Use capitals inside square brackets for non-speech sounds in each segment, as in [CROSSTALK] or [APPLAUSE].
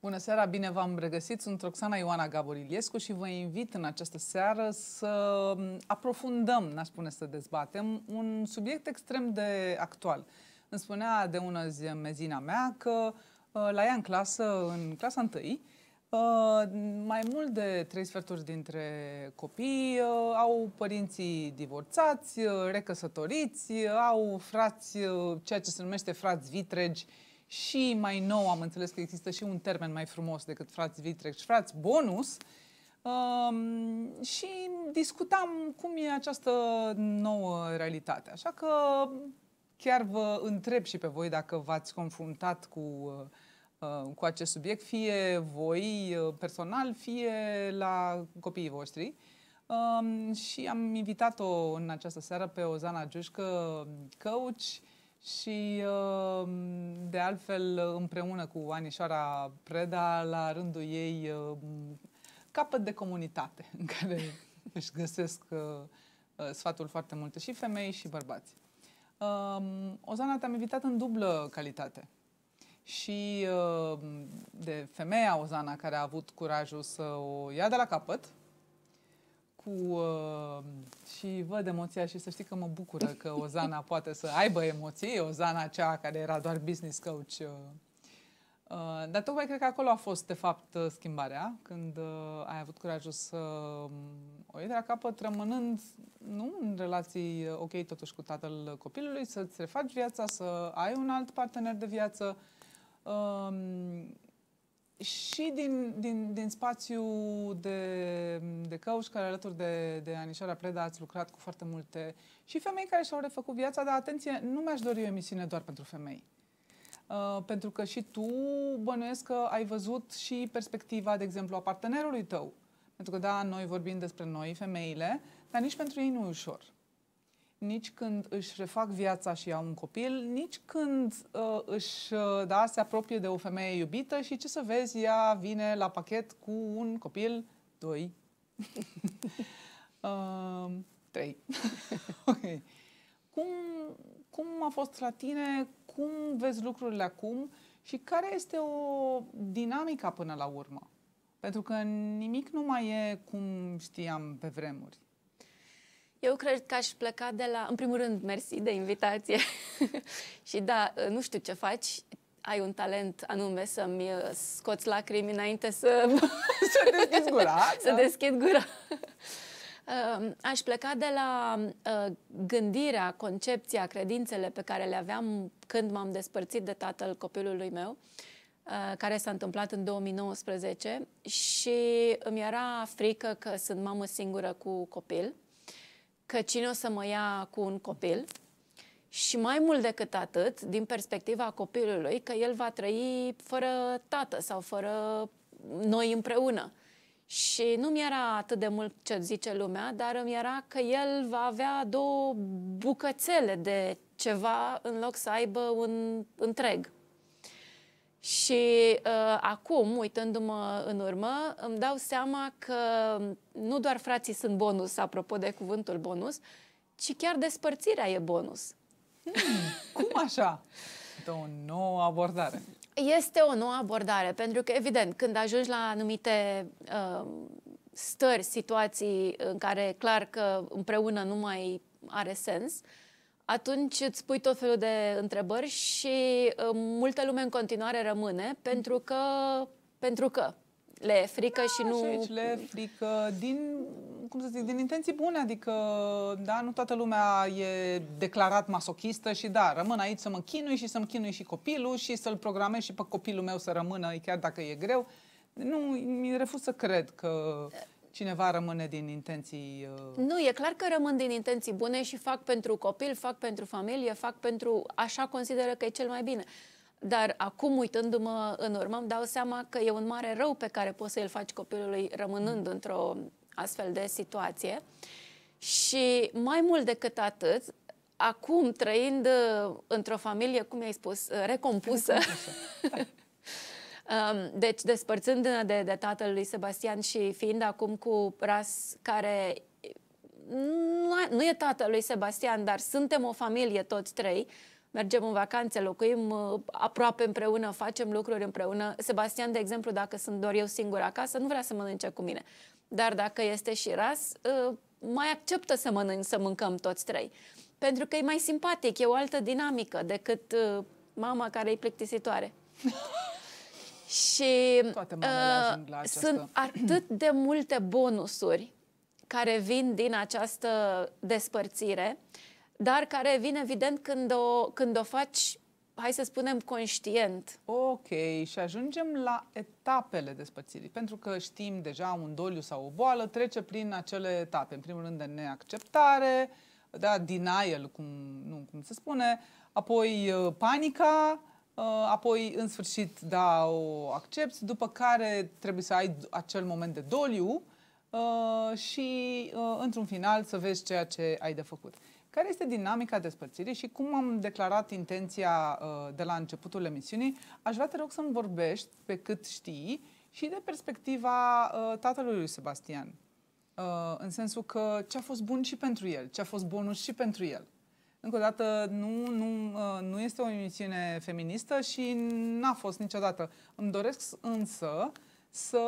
Bună seara, bine v-am regăsit. Sunt Roxana Ioana Gaboriliescu și vă invit în această seară să aprofundăm, n-aș spune să dezbatem, un subiect extrem de actual. Îmi spunea de una zi mezina mea că uh, la ea în clasă, în clasa întâi, Uh, mai mult de trei sferturi dintre copii uh, au părinții divorțați, uh, recăsătoriți, uh, au frați, uh, ceea ce se numește frați vitregi și mai nou am înțeles că există și un termen mai frumos decât frați vitregi, frați bonus. Um, și discutam cum e această nouă realitate. Așa că chiar vă întreb și pe voi dacă v-ați confruntat cu uh, Uh, cu acest subiect, fie voi uh, personal, fie la copiii voștri. Um, și am invitat-o în această seară pe Ozana Giușcă, um, coach, și um, de altfel împreună cu Anișoara Preda, la rândul ei, capăt de comunitate [LAUGHS] în care își găsesc uh, sfatul foarte multe și femei și bărbați. Ozana, te-am invitat în dublă calitate și uh, de femeia Ozana care a avut curajul să o ia de la capăt cu, uh, și văd emoția și să știi că mă bucură că Ozana [LAUGHS] poate să aibă emoții, Ozana cea care era doar business coach. Uh, dar tocmai cred că acolo a fost, de fapt, schimbarea, când ai avut curajul să um, o iei de la capăt, rămânând nu în relații ok totuși cu tatăl copilului, să-ți refaci viața, să ai un alt partener de viață, Um, și din, din, din spațiul de, de căuș, care alături de, de Anișoara Preda ați lucrat cu foarte multe și femei care și-au refăcut viața, dar atenție, nu mi-aș dori o emisiune doar pentru femei. Uh, pentru că și tu bănuiesc că ai văzut și perspectiva, de exemplu, a partenerului tău. Pentru că, da, noi vorbim despre noi, femeile, dar nici pentru ei nu e ușor nici când își refac viața și au un copil, nici când uh, își, uh, da, se apropie de o femeie iubită și ce să vezi, ea vine la pachet cu un copil, doi, uh, [LAUGHS] trei. [LAUGHS] okay. cum, cum a fost la tine? Cum vezi lucrurile acum? Și care este o dinamică până la urmă? Pentru că nimic nu mai e cum știam pe vremuri. Eu cred că aș pleca de la, în primul rând, mersi de invitație. [LAUGHS] și da, ă, nu știu ce faci, ai un talent anume să-mi ă, scoți lacrimi înainte să... [LAUGHS] să deschid gura. [LAUGHS] să da. deschid gura. Aș pleca de la ă, gândirea, concepția, credințele pe care le aveam când m-am despărțit de tatăl copilului meu, care s-a întâmplat în 2019 și îmi era frică că sunt mamă singură cu copil că cine o să mă ia cu un copil și mai mult decât atât, din perspectiva copilului, că el va trăi fără tată sau fără noi împreună. Și nu mi era atât de mult ce zice lumea, dar îmi era că el va avea două bucățele de ceva în loc să aibă un întreg. Și uh, acum, uitându-mă în urmă, îmi dau seama că nu doar frații sunt bonus, apropo de cuvântul bonus, ci chiar despărțirea e bonus. Hmm, cum așa? De o nouă abordare. Este o nouă abordare, pentru că, evident, când ajungi la anumite uh, stări, situații în care clar că împreună nu mai are sens, uh, atunci îți pui tot felul de întrebări și uh, multă lume în continuare rămâne pentru că, pentru că le e frică da, și nu... Și aici le e frică din, cum să zic, din intenții bune, adică, da, nu toată lumea e declarat masochistă și da, rămân aici să mă chinui și să-mi chinui și copilul și să-l programez și pe copilul meu să rămână, chiar dacă e greu. Nu, mi refuz să cred că... Uh, cineva rămâne din intenții... Uh... Nu, e clar că rămân din intenții bune și fac pentru copil, fac pentru familie, fac pentru... Așa consideră că e cel mai bine. Dar acum, uitându-mă în urmă, îmi dau seama că e un mare rău pe care poți să-l faci copilului rămânând într-o astfel de situație. Și mai mult decât atât, acum trăind uh, într-o familie, cum ai spus, recompusă, recompusă. [LAUGHS] Da. Deci, despărțându-ne de, de tatăl lui Sebastian și fiind acum cu Ras, care nu, nu e tatăl lui Sebastian, dar suntem o familie toți trei, mergem în vacanțe, locuim uh, aproape împreună, facem lucruri împreună. Sebastian, de exemplu, dacă sunt doar eu singur acasă, nu vrea să mănânce cu mine. Dar dacă este și ras, uh, mai acceptă să mănânc, să mâncăm toți trei. Pentru că e mai simpatic, e o altă dinamică decât uh, mama care e plictisitoare. [LAUGHS] Și uh, sunt atât de multe bonusuri care vin din această despărțire, dar care vin evident când o, când o faci, hai să spunem, conștient. Ok, și ajungem la etapele despărțirii, pentru că știm deja un doliu sau o boală trece prin acele etape. În primul rând de neacceptare, da, denial, cum, nu, cum se spune, apoi uh, panica, Uh, apoi în sfârșit da, o accepti, după care trebuie să ai acel moment de doliu uh, și uh, într-un final să vezi ceea ce ai de făcut. Care este dinamica despărțirii și cum am declarat intenția de la începutul emisiunii, aș vrea te rog să-mi vorbești pe cât știi și de perspectiva tatălui lui Sebastian. În sensul că ce a fost bun și pentru el, ce a fost bonus și pentru el. Încă o dată, nu, nu, ă, nu este o emisiune feministă și n-a fost niciodată. Îmi doresc însă să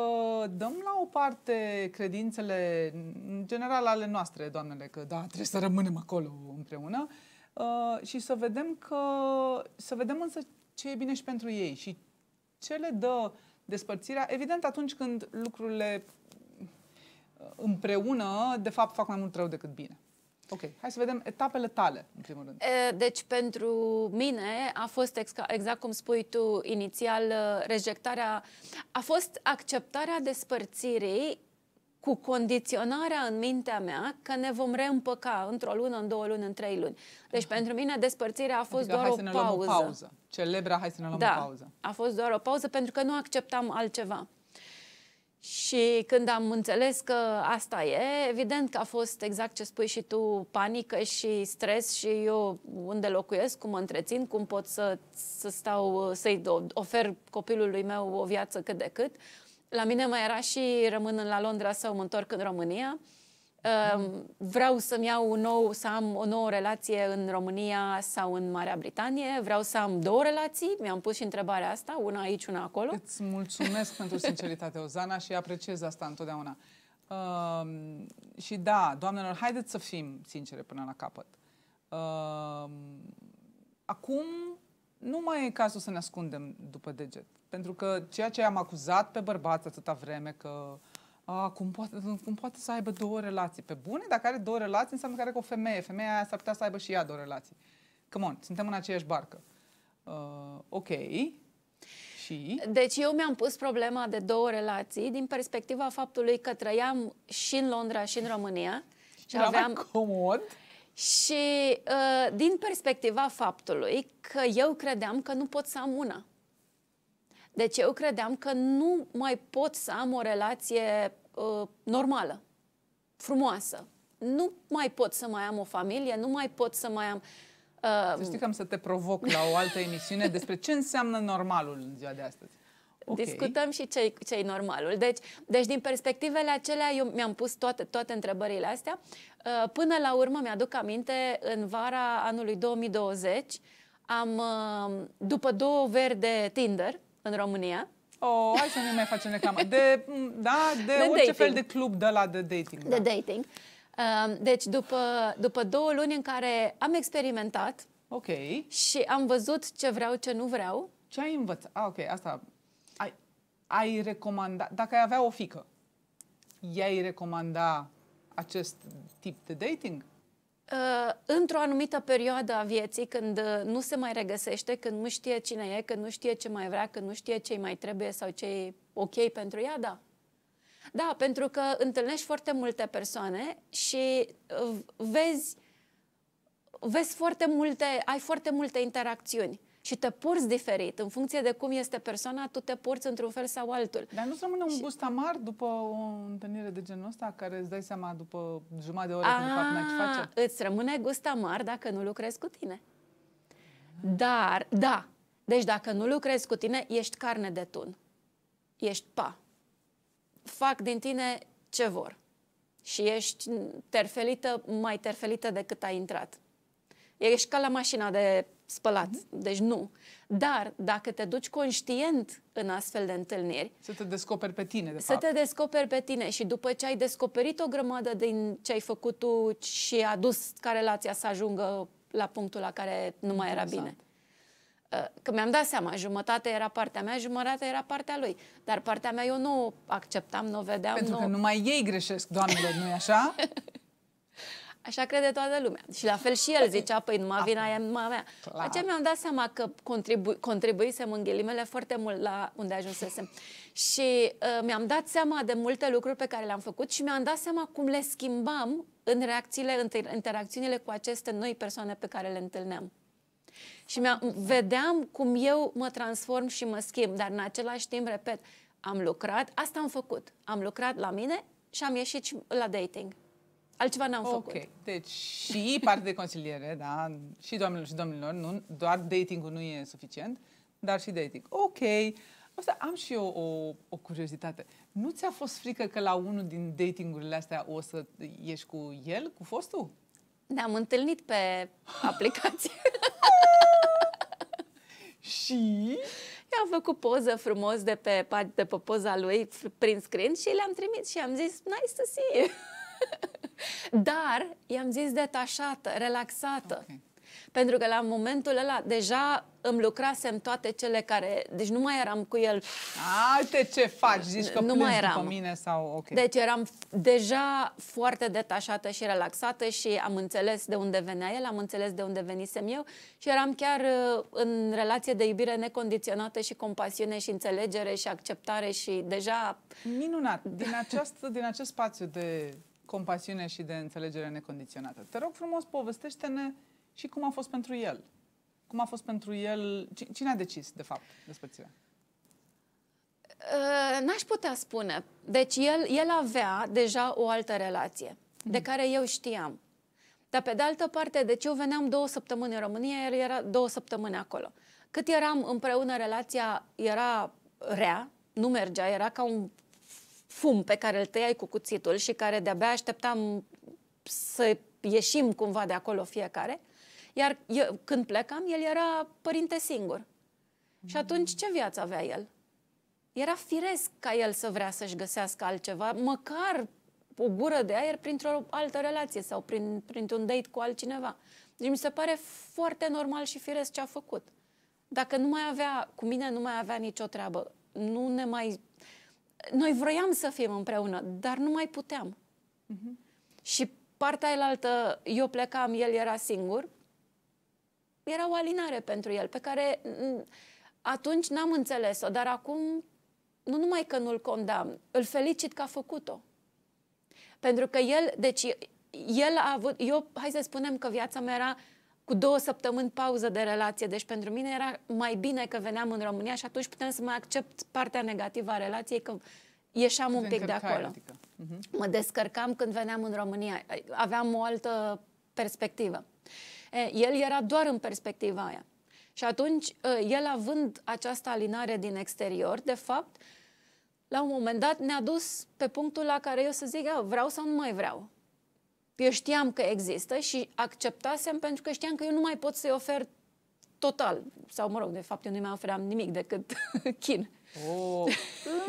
dăm la o parte credințele, în general ale noastre, doamnele, că da, trebuie să rămânem acolo împreună ă, și să vedem că, să vedem însă ce e bine și pentru ei și ce le dă despărțirea, evident atunci când lucrurile ă, împreună, de fapt, fac mai mult rău decât bine. Ok, hai să vedem etapele tale, în primul rând. Deci, pentru mine a fost exact cum spui tu inițial, rejectarea, a fost acceptarea despărțirii cu condiționarea în mintea mea că ne vom reîmpăca într-o lună, în două luni, în trei luni. Deci Aha. pentru mine despărțirea a fost adică doar hai o să ne luăm pauză. o pauză. Celebra, hai să ne luăm da, o pauză. a fost doar o pauză pentru că nu acceptam altceva. Și când am înțeles că asta e, evident că a fost exact ce spui și tu, panică și stres și eu unde locuiesc, cum mă întrețin, cum pot să, să stau, să-i ofer copilului meu o viață cât de cât. La mine mai era și rămân la Londra sau mă întorc în România vreau să-mi iau un nou, să am o nouă relație în România sau în Marea Britanie, vreau să am două relații, mi-am pus și întrebarea asta, una aici, una acolo. Îți mulțumesc [LAUGHS] pentru sinceritate, Ozana, și apreciez asta întotdeauna. Uh, și da, doamnelor, haideți să fim sincere până la capăt. Uh, acum nu mai e cazul să ne ascundem după deget, pentru că ceea ce am acuzat pe bărbați atâta vreme că uh, a, cum, poate, cum poate să aibă două relații. Pe bune, dacă are două relații, înseamnă că are cu o femeie. Femeia aia s-ar putea să aibă și ea două relații. Come on, suntem în aceeași barcă. Uh, ok. Și? Deci eu mi-am pus problema de două relații din perspectiva faptului că trăiam și în Londra și în România. Și Era aveam... comod. Și uh, din perspectiva faptului că eu credeam că nu pot să am una. Deci eu credeam că nu mai pot să am o relație uh, normală, frumoasă. Nu mai pot să mai am o familie, nu mai pot să mai am... Uh... Să știi că am să te provoc la o altă emisiune [LAUGHS] despre ce înseamnă normalul în ziua de astăzi. Okay. Discutăm și ce ce normalul. Deci, deci, din perspectivele acelea, eu mi-am pus toate, toate întrebările astea. Uh, până la urmă, mi-aduc aminte, în vara anului 2020, am, uh, după două veri de Tinder, în România. Oh, hai să nu mai facem reclamă. De, da, de, de orice dating. fel de club de la de dating. De da. dating. Um, deci, după, după două luni în care am experimentat ok. și am văzut ce vreau, ce nu vreau. Ce ai învățat? Ah, ok, asta. Ai, ai recomanda, dacă ai avea o fică, i-ai recomanda acest tip de dating? Uh, într-o anumită perioadă a vieții, când uh, nu se mai regăsește, când nu știe cine e, când nu știe ce mai vrea, când nu știe ce mai trebuie sau ce e ok pentru ea, da. Da, pentru că întâlnești foarte multe persoane și uh, vezi, vezi foarte multe, ai foarte multe interacțiuni ci te porți diferit. În funcție de cum este persoana, tu te porți într-un fel sau altul. Dar nu se rămâne și... un gust amar după o întâlnire de genul ăsta, care îți dai seama după jumătate de oră când ah, fac ce face? Îți rămâne gust amar dacă nu lucrezi cu tine. Dar, da, deci dacă nu lucrezi cu tine, ești carne de tun. Ești pa. Fac din tine ce vor. Și ești terfelită, mai terfelită decât ai intrat. Ești ca la mașina de spălat. Mhm. Deci nu. Dar dacă te duci conștient în astfel de întâlniri... Să te descoperi pe tine, de Să fapt. te descoperi pe tine și după ce ai descoperit o grămadă din ce ai făcut tu și a dus ca relația să ajungă la punctul la care nu mai era exact. bine. Uh, că mi-am dat seama, jumătate era partea mea, jumătate era partea lui. Dar partea mea eu nu o acceptam, nu o vedeam. Pentru nu... că numai ei greșesc, doamnelor, nu-i așa? [LAUGHS] Așa crede toată lumea. Și la fel și el zicea, păi numai vina e numai mea. Aceea mi-am dat seama că contribu- contribuisem în ghilimele foarte mult la unde ajunsesem. Și uh, mi-am dat seama de multe lucruri pe care le-am făcut și mi-am dat seama cum le schimbam în reacțiile, în interacțiunile cu aceste noi persoane pe care le întâlneam. Și vedeam cum eu mă transform și mă schimb, dar în același timp, repet, am lucrat, asta am făcut. Am lucrat la mine și am ieșit la dating. Altceva n-am okay. făcut. Deci și parte de consiliere, da, și doamnelor și domnilor, nu, doar datingul nu e suficient, dar și dating. Ok, asta am și eu o, o curiozitate. Nu ți-a fost frică că la unul din datingurile astea o să ieși cu el, cu fostul? Ne-am întâlnit pe aplicație. [LAUGHS] și? I-am făcut poză frumos de pe, de pe poza lui prin screen și le-am trimis și am zis, nice to see you. [LAUGHS] Dar i-am zis detașată, relaxată. Okay. Pentru că la momentul ăla deja îmi lucrasem toate cele care... Deci nu mai eram cu el... Alte ce faci? Zici că nu mai eram. după mine sau... Okay. Deci eram deja foarte detașată și relaxată și am înțeles de unde venea el, am înțeles de unde venisem eu și eram chiar uh, în relație de iubire necondiționată și compasiune și înțelegere și acceptare și deja... Minunat! Din, [LAUGHS] această, din acest spațiu de compasiune și de înțelegere necondiționată. Te rog frumos, povestește-ne și cum a fost pentru el. Cum a fost pentru el? Cine a decis, de fapt, despărțirea? Uh, n-aș putea spune. Deci el, el avea deja o altă relație, mm. de hmm. care eu știam. Dar pe de altă parte, deci eu veneam două săptămâni în România, el era două săptămâni acolo. Cât eram împreună, relația era rea, nu mergea, era ca un fum pe care îl tăiai cu cuțitul și care de-abia așteptam să ieșim cumva de acolo fiecare. Iar eu, când plecam, el era părinte singur. Mm. Și atunci ce viață avea el? Era firesc ca el să vrea să-și găsească altceva, măcar o gură de aer printr-o altă relație sau prin, printr-un date cu altcineva. Deci mi se pare foarte normal și firesc ce a făcut. Dacă nu mai avea, cu mine nu mai avea nicio treabă, nu ne mai noi vroiam să fim împreună, dar nu mai puteam. Uh-huh. Și partea elaltă, eu plecam, el era singur, era o alinare pentru el, pe care mm, atunci n-am înțeles-o, dar acum nu numai că nu-l condamn, îl felicit că a făcut-o. Pentru că el, deci, el a avut, eu, hai să spunem că viața mea era cu două săptămâni pauză de relație. Deci pentru mine era mai bine că veneam în România și atunci puteam să mai accept partea negativă a relației, că ieșeam un pic de acolo. Uh-huh. Mă descărcam când veneam în România. Aveam o altă perspectivă. el era doar în perspectiva aia. Și atunci, el având această alinare din exterior, de fapt, la un moment dat ne-a dus pe punctul la care eu să zic, vreau sau nu mai vreau. Eu știam că există și acceptasem pentru că știam că eu nu mai pot să-i ofer total. Sau, mă rog, de fapt, eu nu mai ofeream nimic decât [LAUGHS] chin. Oh,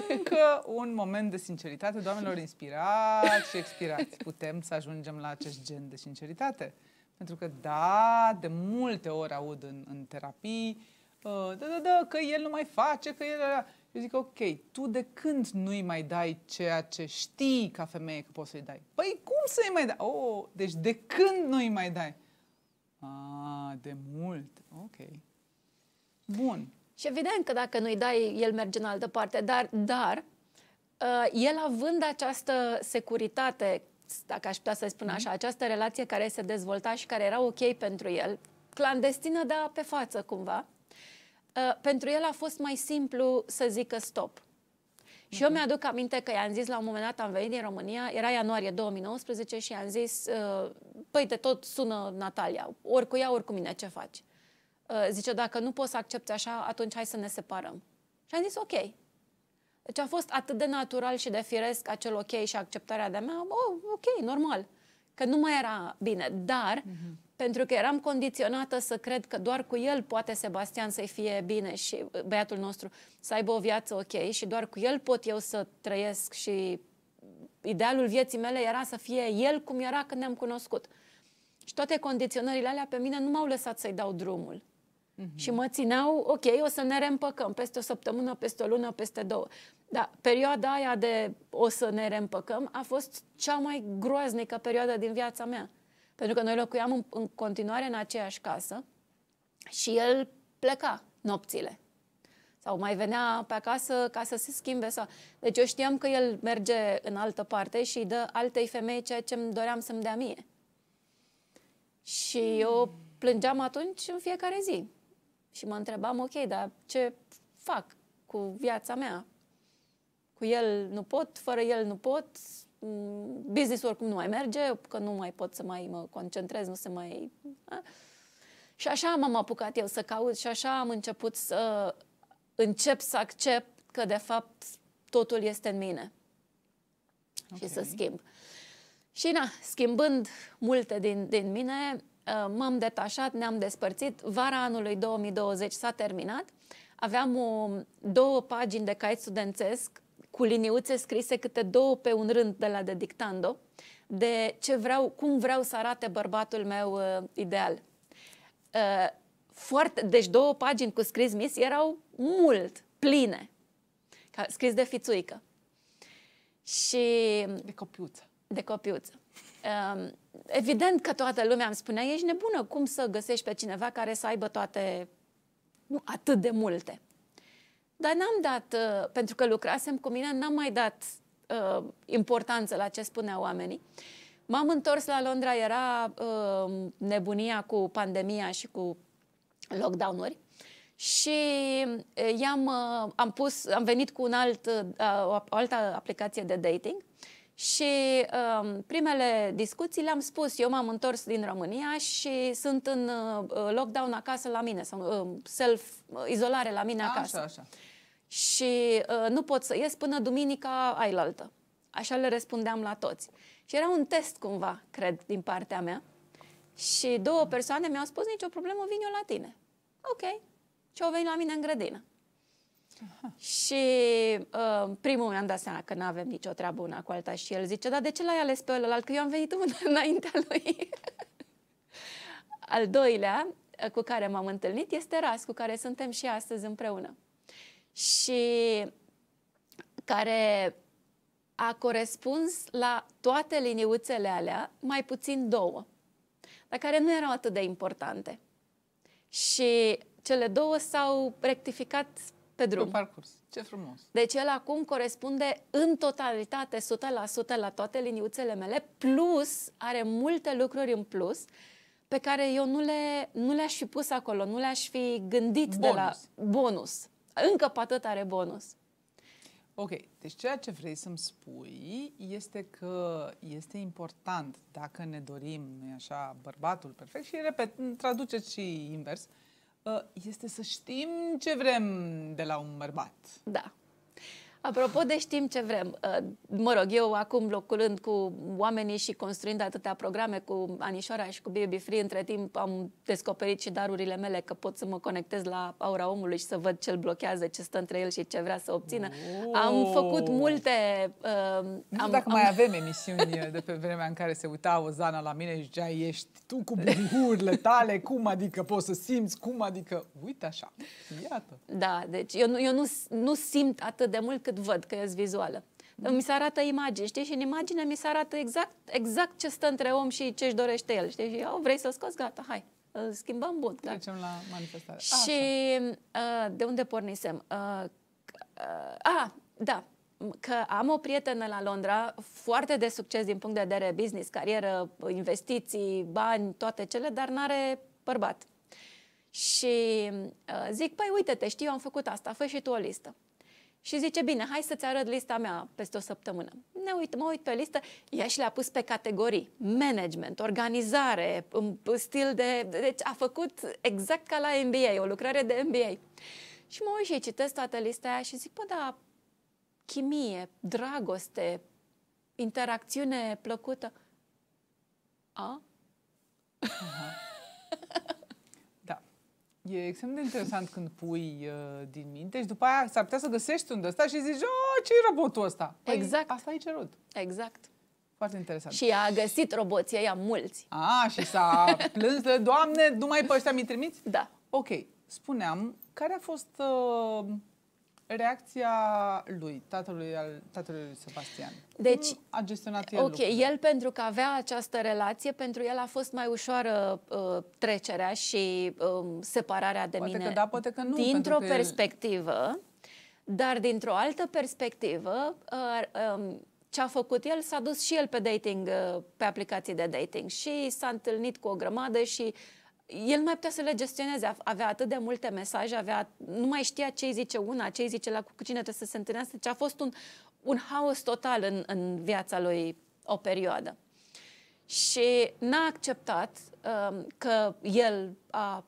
încă un moment de sinceritate, doamnelor, inspirați și expirați. Putem să ajungem la acest gen de sinceritate? Pentru că, da, de multe ori aud în, în terapii, uh, da, da, da, că el nu mai face, că el... Eu zic, ok, tu de când nu-i mai dai ceea ce știi ca femeie că poți să-i dai? Păi cum să-i mai dai? Oh, deci de când nu-i mai dai? Ah, de mult. Ok. Bun. Și evident că dacă nu-i dai, el merge în altă parte, dar, dar uh, el având această securitate, dacă aș putea să i spun așa, mhm. această relație care se dezvolta și care era ok pentru el, clandestină, dar pe față cumva, Uh, pentru el a fost mai simplu să zică stop. Și eu mhm. mi-aduc aminte că i-am zis la un moment dat, am venit din România, era ianuarie 2019 și i-am zis, uh, păi de tot sună Natalia, ori cu ea, ori cu mine, ce faci? Uh, zice, dacă nu poți să accepti așa, atunci hai să ne separăm. Și am zis, ok. Deci a fost atât de natural și de firesc acel ok și acceptarea de-a mea, oh, ok, normal, că nu mai era bine. Dar uh-huh pentru că eram condiționată să cred că doar cu el poate Sebastian să-i fie bine și uh, băiatul nostru să aibă o viață ok și doar cu el pot eu să trăiesc și idealul vieții mele era să fie el cum era când ne-am cunoscut. Și toate condiționările alea pe mine nu m-au lăsat să-i dau drumul. Mm-hmm. Și mă țineau, ok, o să ne reîmpăcăm peste o săptămână, peste o lună, peste două. Dar perioada aia de o să ne reîmpăcăm a fost cea mai groaznică perioadă din viața mea. Pentru că noi locuiam în, în continuare în aceeași casă și el pleca nopțile. Sau mai venea pe acasă ca să se schimbe. Sau... Deci eu știam că el merge în altă parte și dă altei femei ceea ce îmi doream să-mi dea mie. Și eu plângeam atunci în fiecare zi. Și mă întrebam, ok, dar ce fac cu viața mea? Cu el nu pot, fără el nu pot, Mm, business oricum nu mai merge, că nu mai pot să mai mă concentrez, nu se mai... Da? Și așa m-am apucat eu să caut și așa am început să încep să accept că de fapt totul este în mine okay. și să schimb. Și na, schimbând multe din, din mine, ă, m-am detașat, ne-am despărțit. Vara anului 2020 s-a terminat. Aveam o, două pagini de caiet studențesc cu liniuțe scrise câte două pe un rând de la de dictando, de ce vreau, cum vreau să arate bărbatul meu uh, ideal. Uh, foarte, deci două pagini cu scris mis erau mult, pline, ca, scris de fițuică. Și... De copiuță. De copiuță. Uh, evident că toată lumea îmi spunea, ești nebună, cum să găsești pe cineva care să aibă toate, nu atât de multe. Dar n-am dat, uh, pentru că lucrasem cu mine, n-am mai dat uh, importanță la ce spuneau oamenii. M-am întors la Londra, era uh, nebunia cu pandemia și cu lockdown-uri și uh, i-am, uh, am, pus, am venit cu un alt, uh, o altă aplicație de dating și um, primele discuții le-am spus, eu m-am întors din România și sunt în uh, lockdown acasă la mine, sau uh, self-izolare uh, la mine acasă. Așa, așa și uh, nu pot să ies până duminica ailaltă. Așa le răspundeam la toți. Și era un test cumva, cred, din partea mea. Și două persoane mi-au spus, nicio problemă, vin eu la tine. Ok. Și au venit la mine în grădină. Aha. Și uh, primul mi-am dat seama că nu avem nicio treabă una cu alta și el zice, dar de ce l-ai ales pe ălălalt? Că eu am venit unul [LAUGHS] înaintea lui. Al doilea uh, cu care m-am întâlnit este Ras, cu care suntem și astăzi împreună și care a corespuns la toate liniuțele alea, mai puțin două, dar care nu erau atât de importante. Și cele două s-au rectificat pe drum. Pe parcurs. Ce frumos. Deci el acum corespunde în totalitate, 100% la toate liniuțele mele, plus are multe lucruri în plus pe care eu nu, le, nu le-aș fi pus acolo, nu le-aș fi gândit bonus. de la bonus încă pe atât are bonus. Ok, deci ceea ce vrei să-mi spui este că este important dacă ne dorim, nu așa, bărbatul perfect și, repet, traduceți și invers, uh, este să știm ce vrem de la un bărbat. Da. Apropo de știm ce vrem, uh, mă rog, eu acum locurând cu oamenii și construind atâtea programe cu Anișoara și cu Baby Free, între timp am descoperit și darurile mele că pot să mă conectez la aura omului și să văd ce îl blochează, ce stă între el și ce vrea să obțină. Oh. Am făcut multe... Uh, nu am, dacă am... mai avem emisiuni uh, de pe vremea în care se uita Ozana la mine și deja ești tu cu buhurile tale, cum adică poți să simți, cum adică... Uite așa, iată. Da, deci eu nu, eu nu, nu simt atât de mult cât văd că e vizuală. Mm. Mi se arată imagini, știi? Și în imagine mi se arată exact, exact ce stă între om și ce își dorește el, știi? Și, eu oh, vrei să-l scoți? Gata, hai, îl schimbăm, bun. Da. Trecem la manifestare. Și a, uh, de unde pornisem? Uh, uh, a, ah, da, că am o prietenă la Londra foarte de succes din punct de vedere business, carieră, investiții, bani, toate cele, dar n-are bărbat. Și zic, păi uite-te, știu, am făcut asta, fă și tu o listă și zice, bine, hai să-ți arăt lista mea peste o săptămână. Ne uit, mă uit pe listă, ea și le-a pus pe categorii. Management, organizare, stil de... Deci a făcut exact ca la MBA, o lucrare de MBA. Și mă uit și citesc toată lista aia și zic, bă, da, chimie, dragoste, interacțiune plăcută. A? Uh-huh. E extrem de interesant când pui uh, din minte și după aia s-ar putea să găsești un ăsta și zici, oh, ce e robotul ăsta? Păi, exact. Asta e cerut. Exact. Foarte interesant. Și a găsit roboții aia mulți. A, și s-a plâns de, doamne, numai pe ăștia mi trimiți? Da. Ok, spuneam, care a fost uh, reacția lui, tatălui, al, tatălui lui Sebastian. Deci, Cum a gestionat el Ok, lucrurile? el pentru că avea această relație, pentru el a fost mai ușoară uh, trecerea și uh, separarea de poate mine. Că da, poate că nu. Dintr-o perspectivă, el... dar dintr-o altă perspectivă, uh, uh, ce a făcut el, s-a dus și el pe dating, uh, pe aplicații de dating și s-a întâlnit cu o grămadă și uh, el nu mai putea să le gestioneze, avea atât de multe mesaje, avea, nu mai știa ce zice una, ce zice la cu cine trebuie să se întâlnească, deci a fost un, un haos total în, în viața lui o perioadă. Și n-a acceptat um, că el a,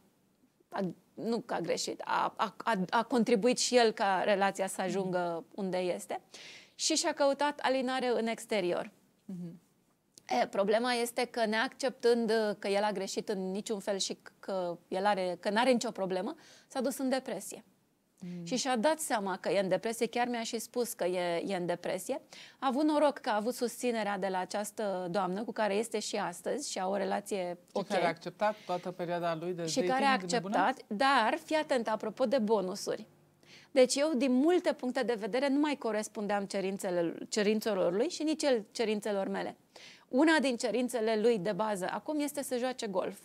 a nu că a greșit, a, a, a, a contribuit și el ca relația să ajungă unde este și și-a căutat alinare în exterior. Mm-hmm. E, problema este că neacceptând uh, că el a greșit în niciun fel și că el are, că n-are nicio problemă, s-a dus în depresie. Mm. Și și-a dat seama că e în depresie, chiar mi-a și spus că e, e în depresie. A avut noroc că a avut susținerea de la această doamnă cu care este și astăzi și a o relație și ok. care a acceptat toată perioada lui de Și care a acceptat, dar fii atent, apropo de bonusuri. Deci eu, din multe puncte de vedere, nu mai corespundeam cerințelor lui și nici el cerințelor mele una din cerințele lui de bază acum este să joace golf.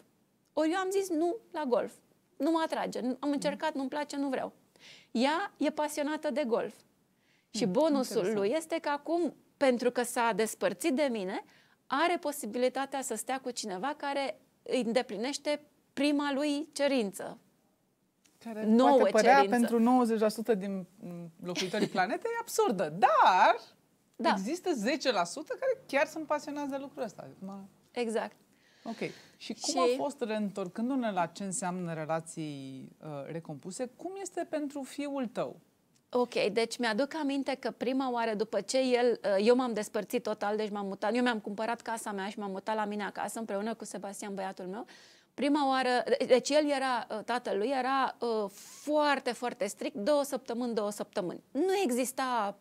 Ori eu am zis nu la golf. Nu mă atrage. Am încercat, nu-mi place, nu vreau. Ea e pasionată de golf. Și hmm, bonusul Interesant. lui este că acum, pentru că s-a despărțit de mine, are posibilitatea să stea cu cineva care îi îndeplinește prima lui cerință. Care nouă poate părea cerință. pentru 90% din mm, locuitorii [LAUGHS] planetei absurdă, dar da. Există 10% care chiar sunt pasionați de lucrul ăsta. Exact. Ok. Și cum și... a fost, reîntorcându-ne la ce înseamnă relații uh, recompuse, cum este pentru fiul tău? Ok, deci mi-aduc aminte că prima oară după ce el, uh, eu m-am despărțit total, deci m-am mutat, eu mi-am cumpărat casa mea și m-am mutat la mine acasă împreună cu Sebastian, băiatul meu. Prima oară, deci el era, uh, tatăl lui era uh, foarte, foarte strict, două săptămâni, două săptămâni. Nu exista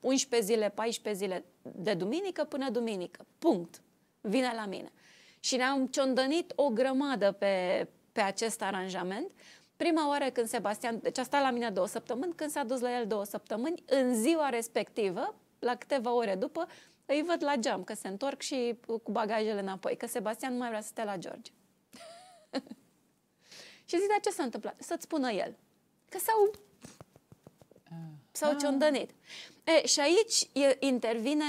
11 zile, 14 zile, de duminică până duminică. Punct. Vine la mine. Și ne-am ciondănit o grămadă pe, pe acest aranjament. Prima oară când Sebastian, deci a stat la mine două săptămâni, când s-a dus la el două săptămâni, în ziua respectivă, la câteva ore după, îi văd la geam că se întorc și cu bagajele înapoi, că Sebastian nu mai vrea să stea la George. [LAUGHS] și zic, dar ce s-a întâmplat? Să-ți spună el. Că s-au... S-au ah. ciondănit. E, și aici intervine,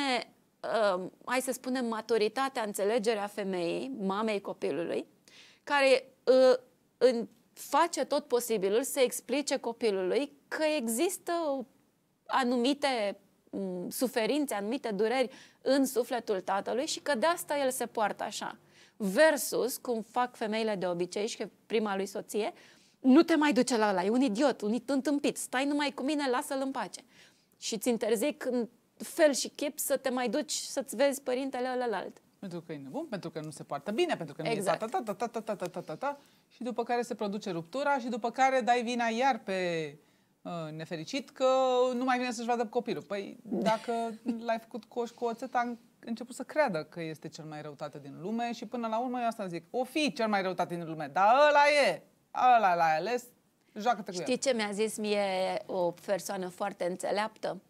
uh, hai să spunem, maturitatea, înțelegerea femeii, mamei copilului, care uh, în, face tot posibilul să explice copilului că există anumite um, suferințe, anumite dureri în sufletul tatălui și că de asta el se poartă așa. Versus cum fac femeile de obicei și prima lui soție, nu te mai duce la ăla, e un idiot, un întâmpit, stai numai cu mine, lasă-l în pace și ți interzic în fel și chip să te mai duci să-ți vezi părintele ălălalt. Pentru că e nebun, pentru că nu se poartă bine, pentru că nu exact. e ta, ta, ta, ta, ta, ta, ta, ta, ta, și după care se produce ruptura și după care dai vina iar pe uh, nefericit că nu mai vine să-și vadă copilul. Păi dacă l-ai făcut coș cu oțet, a început să creadă că este cel mai răutate din lume și până la urmă eu asta zic, o fi cel mai răutat din lume, dar ăla e, ăla l-ai ales, Joacă cu Știi ce mi-a zis mie o persoană foarte înțeleaptă?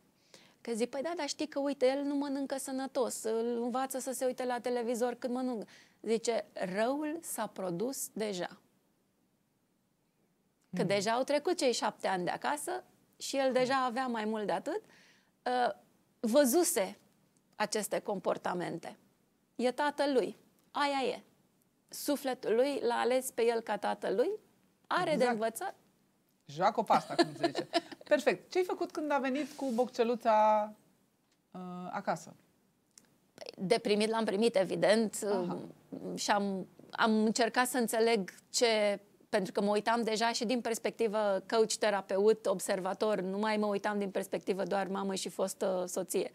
Că zic, păi da, dar știi că, uite, el nu mănâncă sănătos, îl învață să se uite la televizor când mănâncă. Zice, răul s-a produs deja. Că hmm. deja au trecut cei șapte ani de acasă și el deja hmm. avea mai mult de atât. Ă, văzuse aceste comportamente. E tatălui. Aia e. Sufletul lui l-a ales pe el ca tatălui. Are exact. de învățat Joacă pasta, cum se zice. [LAUGHS] Perfect. Ce-ai făcut când a venit cu bocceluța uh, acasă? Păi, de primit l-am primit, evident, Aha. și am, am încercat să înțeleg ce pentru că mă uitam deja și din perspectivă coach, terapeut, observator, nu mai mă uitam din perspectivă doar mamă și fostă soție.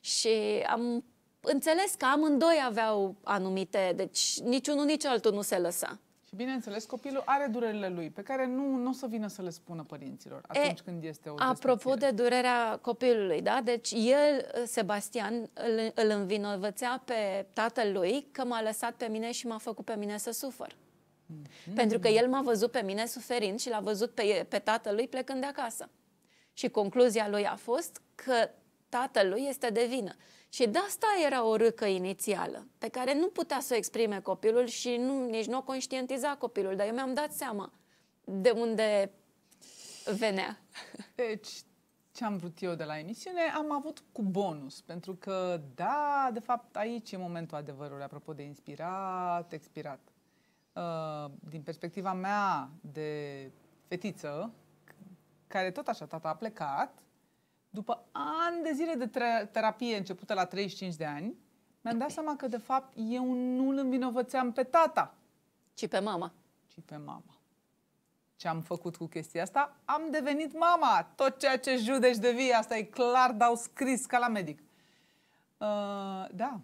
Și am înțeles că amândoi aveau anumite, deci niciunul, nici altul nu se lăsa. Și bineînțeles, copilul are durerile lui, pe care nu, nu o să vină să le spună părinților atunci e, când este o Apropo de durerea copilului, da? Deci el, Sebastian, îl, îl învinovățea pe tatăl lui că m-a lăsat pe mine și m-a făcut pe mine să sufăr. Mm-hmm. Pentru că el m-a văzut pe mine suferind și l-a văzut pe, pe tatălui plecând de acasă. Și concluzia lui a fost că tatălui este de vină. Și de asta era o râcă inițială, pe care nu putea să o exprime copilul și nu, nici nu o conștientiza copilul, dar eu mi-am dat seama de unde venea. [LAUGHS] Deci, ce am vrut eu de la emisiune, am avut cu bonus, pentru că, da, de fapt, aici e momentul adevărului, apropo de inspirat, expirat. Uh, din perspectiva mea de fetiță, care tot așa, tata a plecat, după ani de zile de terapie începută la 35 de ani, mi-am dat seama că, de fapt, eu nu îl învinovățeam pe tata. Ci pe mama. Ci pe mama. Ce am făcut cu chestia asta? Am devenit mama. Tot ceea ce judeci de vie, asta e clar, dau scris ca la medic. Uh, da.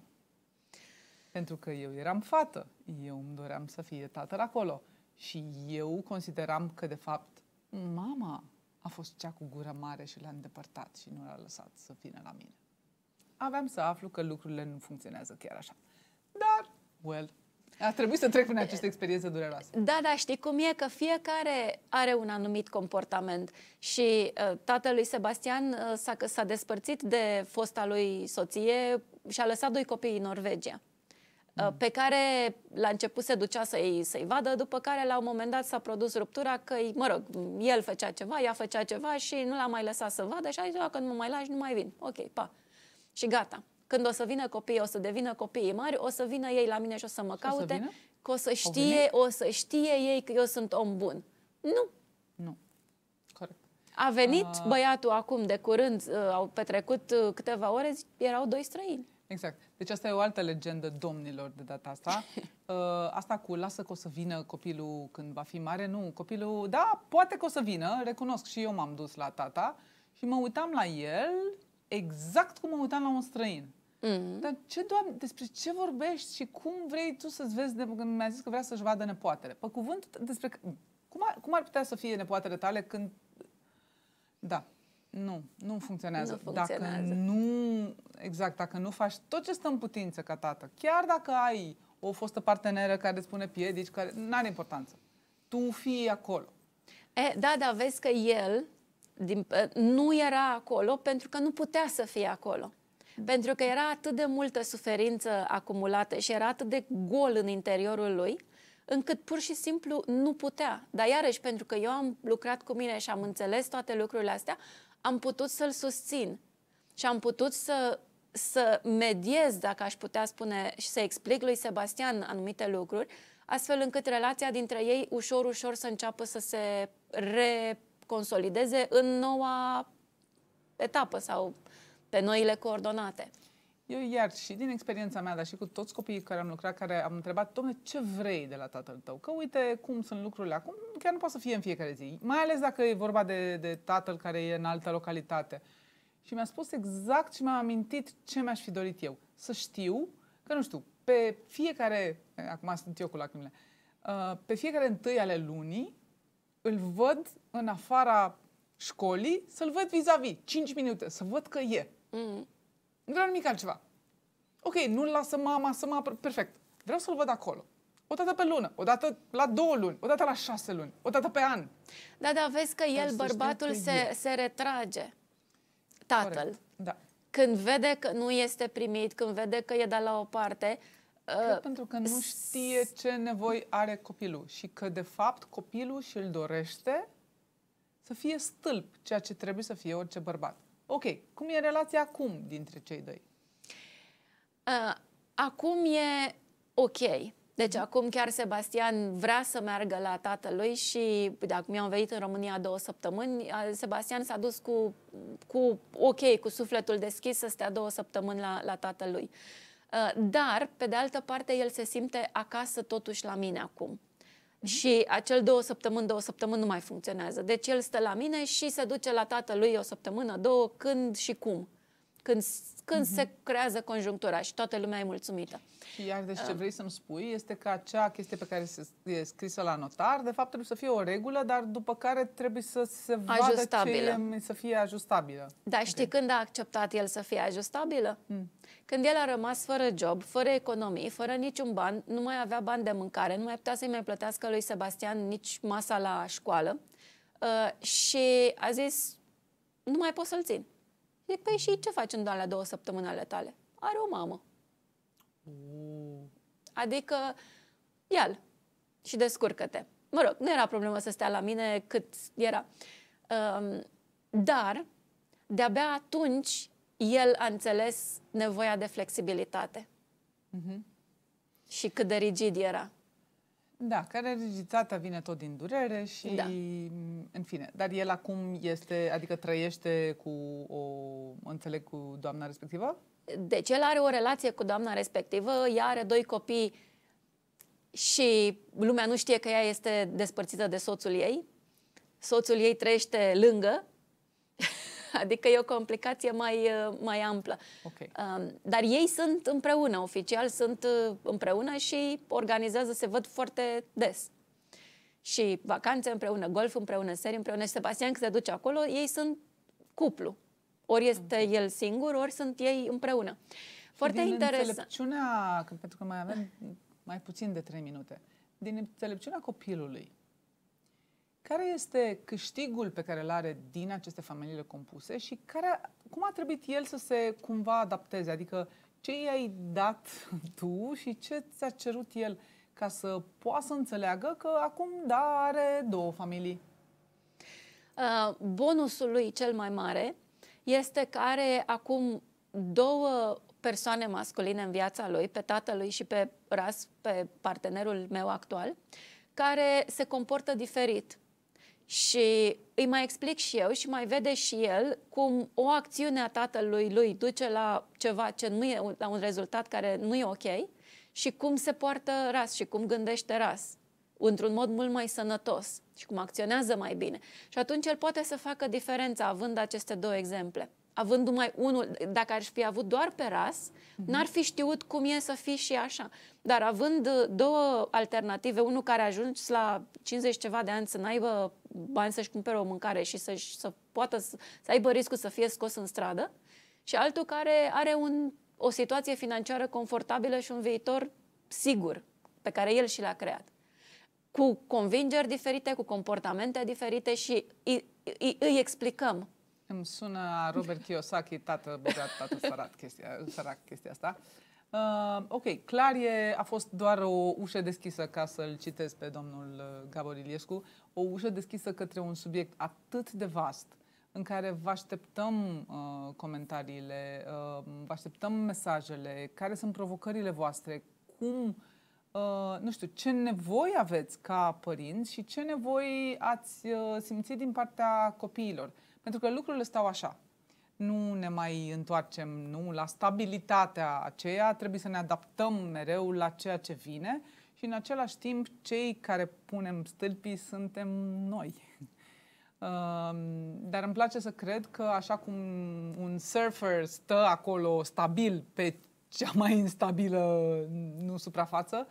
Pentru că eu eram fată. Eu îmi doream să fie tatăl acolo. Și eu consideram că, de fapt, mama a fost cea cu gura mare și l-a îndepărtat și nu l-a lăsat să vină la mine. Aveam să aflu că lucrurile nu funcționează chiar așa. Dar, well, a trebuit să trec prin această experiență dureroasă. Da, da, știi cum e că fiecare are un anumit comportament și uh, tatălui Sebastian uh, s-a, s-a despărțit de fosta lui soție și a lăsat doi copii în Norvegia. Uh, pe care la început se ducea să-i, să vadă, după care la un moment dat s-a produs ruptura că, mă rog, el făcea ceva, ea făcea ceva și nu l-a mai lăsat să vadă și a zis, că nu mă mai lași, nu mai vin. Ok, pa. Și gata. Când o să vină copiii, o să devină copiii mari, o să vină ei la mine și o să mă și caute, o să că o să știe, o, o să știe ei că eu sunt om bun. Nu. Nu. Corect. A venit uh... băiatul acum de curând, uh, au petrecut uh, câteva ore, erau doi străini. Exact. Deci asta e o altă legendă domnilor de data asta. [LAUGHS] Uh, asta cu lasă că o să vină copilul când va fi mare, nu. Copilul, da, poate că o să vină, recunosc și eu m-am dus la tata și mă uitam la el exact cum mă uitam la un străin. Mm. Dar ce, doamne, despre ce vorbești și cum vrei tu să-ți vezi de, când mi-a zis că vrea să-și vadă nepoatele? Pe cuvânt, despre cum ar, cum ar putea să fie nepoatele tale când... Da. Nu, nu funcționează. Nu funcționează. Dacă nu, exact, dacă nu faci tot ce stă în putință ca tată, chiar dacă ai o fostă parteneră care îți pune piedici, care nu are importanță. Tu fii acolo. E, da, dar vezi că el din, nu era acolo pentru că nu putea să fie acolo. Pentru că era atât de multă suferință acumulată și era atât de gol în interiorul lui, încât pur și simplu nu putea. Dar iarăși, pentru că eu am lucrat cu mine și am înțeles toate lucrurile astea, am putut să-l susțin și am putut să, să mediez, dacă aș putea spune, și să explic lui Sebastian anumite lucruri, astfel încât relația dintre ei ușor, ușor să înceapă să se reconsolideze în noua etapă sau pe noile coordonate. Eu iar și din experiența mea, dar și cu toți copiii care am lucrat, care am întrebat, domne, ce vrei de la tatăl tău? Că uite cum sunt lucrurile acum, chiar nu poate să fie în fiecare zi. Mai ales dacă e vorba de, de tatăl care e în altă localitate. Și mi-a spus exact și mi a amintit ce mi-aș fi dorit eu. Să știu că, nu știu, pe fiecare, acum sunt eu cu lacrimile, uh, pe fiecare întâi ale lunii îl văd în afara școlii, să-l văd vis-a-vis, 5 minute, să văd că e. Mm. Nu vreau nimic altceva. Ok, nu-l lasă mama să mă apă... Perfect. Vreau să-l văd acolo. O dată pe lună, o dată la două luni, o dată la șase luni, o dată pe an. Da, da, vezi că el, bărbatul, se, se retrage. Tatăl. Corect. Da. Când vede că nu este primit, când vede că e dat la o parte... Cred uh, pentru că nu știe ce nevoi are copilul și că, de fapt, copilul și-l dorește să fie stâlp, ceea ce trebuie să fie orice bărbat. Ok, cum e relația acum dintre cei doi? Uh, acum e ok. Deci mhm. acum chiar Sebastian vrea să meargă la tatălui și de acum am venit în România două săptămâni. Uh, Sebastian s-a dus cu, cu ok, cu sufletul deschis să stea două săptămâni la, la tatălui. Uh, dar, pe de altă parte, el se simte acasă totuși la mine acum. Mhm. și acel două săptămâni, două săptămâni nu mai funcționează. Deci el stă la mine și se duce la tatălui o săptămână, două, când și cum când, când uh-huh. se creează conjunctura și toată lumea e mulțumită. Și iar deci ce uh. vrei să-mi spui este că acea chestie pe care e scrisă la notar, de fapt trebuie să fie o regulă, dar după care trebuie să se ajustabilă. vadă ce să fie ajustabilă. Da, okay. când a acceptat el să fie ajustabilă? Mm. Când el a rămas fără job, fără economii, fără niciun ban, nu mai avea bani de mâncare, nu mai putea să-i mai plătească lui Sebastian nici masa la școală uh, și a zis, nu mai pot să-l țin. Zic, păi și ce faci în doar la două săptămâni ale tale? Are o mamă. Mm. Adică, ia și descurcă-te. Mă rog, nu era problemă să stea la mine cât era. Um, dar, de-abia atunci, el a înțeles nevoia de flexibilitate. Mm-hmm. Și cât de rigid era. Da, care rigiditatea vine tot din durere și, da. în fine, dar el acum este, adică trăiește cu o, înțeleg, cu doamna respectivă? Deci el are o relație cu doamna respectivă, ea are doi copii și lumea nu știe că ea este despărțită de soțul ei. Soțul ei trăiește lângă [LAUGHS] Adică e o complicație mai, uh, mai amplă. Okay. Um, dar ei sunt împreună, oficial sunt uh, împreună și organizează, se văd foarte des. Și vacanțe împreună, golf împreună, seri împreună și Sebastian când se duce acolo, ei sunt cuplu. Ori este okay. el singur, ori sunt ei împreună. Foarte interesant. Că, pentru că mai avem mai puțin de 3 minute, din înțelepciunea copilului, care este câștigul pe care îl are din aceste familiile compuse și care, cum a trebuit el să se cumva adapteze? Adică ce i-ai dat [LAUGHS] tu și ce ți-a cerut el ca să poată să înțeleagă că acum, da, are două familii? Uh, bonusul lui cel mai mare este că are acum două persoane masculine în viața lui, pe tatălui și pe Ras, pe partenerul meu actual, care se comportă diferit. Și îi mai explic și eu și mai vede și el cum o acțiune a tatălui lui duce la ceva ce nu e, la un rezultat care nu e ok și cum se poartă ras și cum gândește ras într-un mod mult mai sănătos și cum acționează mai bine. Și atunci el poate să facă diferența având aceste două exemple având numai unul, dacă ar fi avut doar pe ras, mm-hmm. n-ar fi știut cum e să fii și așa. Dar având uh, două alternative, unul care ajungi la 50 ceva de ani să n-aibă bani să-și cumpere o mâncare și să, să poată să, să aibă riscul să fie scos în stradă, și altul care are un, o situație financiară confortabilă și un viitor sigur pe care el și l-a creat cu convingeri diferite, cu comportamente diferite și îi, îi, îi explicăm îmi sună Robert Kiyosaki, tată bogat, tată sărat, chestia, sărac, chestia asta. Uh, ok, clar e, a fost doar o ușă deschisă, ca să-l citesc pe domnul uh, Gabor Iliescu, o ușă deschisă către un subiect atât de vast, în care vă așteptăm uh, comentariile, uh, vă așteptăm mesajele, care sunt provocările voastre, cum, uh, nu știu, ce nevoi aveți ca părinți și ce nevoi ați uh, simțit din partea copiilor. Uh, pentru că lucrurile stau așa. Nu ne mai întoarcem nu, la stabilitatea aceea, trebuie să ne adaptăm mereu la ceea ce vine și în același timp cei care punem stâlpii suntem noi. [LAUGHS] Dar îmi place să cred că așa cum un surfer stă acolo stabil pe cea mai instabilă nu suprafață,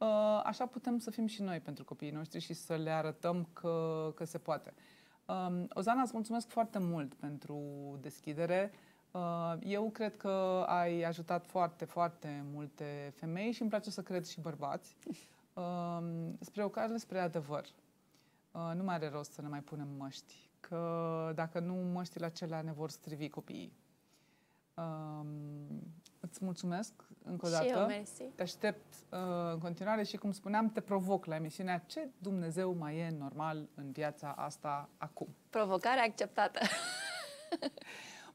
ă, așa putem să fim și noi pentru copiii noștri și să le arătăm că, că se poate. Um, Ozana, îți mulțumesc foarte mult pentru deschidere. Uh, eu cred că ai ajutat foarte, foarte multe femei și îmi place să cred și bărbați uh, [LAUGHS] spre o cale spre adevăr. Uh, nu mai are rost să ne mai punem măști, că dacă nu, măștile acelea ne vor strivi copiii. Um, Îți mulțumesc încă o dată. Și eu, mersi. Te aștept uh, în continuare și, cum spuneam, te provoc la emisiunea Ce Dumnezeu mai e normal în viața asta acum? Provocare acceptată.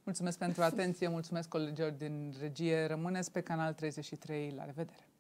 mulțumesc pentru atenție, mulțumesc colegilor din regie. Rămâneți pe Canal 33. La revedere!